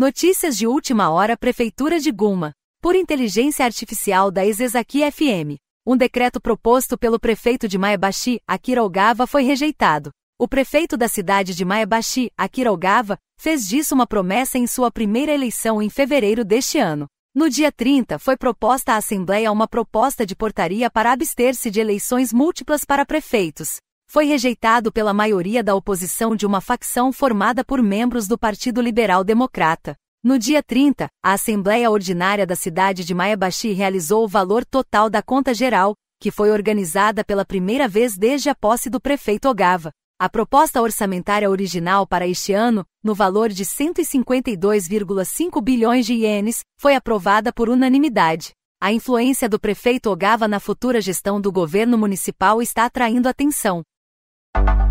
Notícias de última hora Prefeitura de Guma. Por inteligência artificial da Ezezaki FM, um decreto proposto pelo prefeito de Maebashi, Akira Ogawa, foi rejeitado. O prefeito da cidade de Maebashi, Akira Ogawa, fez disso uma promessa em sua primeira eleição em fevereiro deste ano. No dia 30, foi proposta à Assembleia uma proposta de portaria para abster-se de eleições múltiplas para prefeitos foi rejeitado pela maioria da oposição de uma facção formada por membros do Partido Liberal Democrata. No dia 30, a Assembleia Ordinária da cidade de Maebashi realizou o valor total da conta geral, que foi organizada pela primeira vez desde a posse do prefeito Ogawa. A proposta orçamentária original para este ano, no valor de 152,5 bilhões de ienes, foi aprovada por unanimidade. A influência do prefeito Ogawa na futura gestão do governo municipal está atraindo atenção. you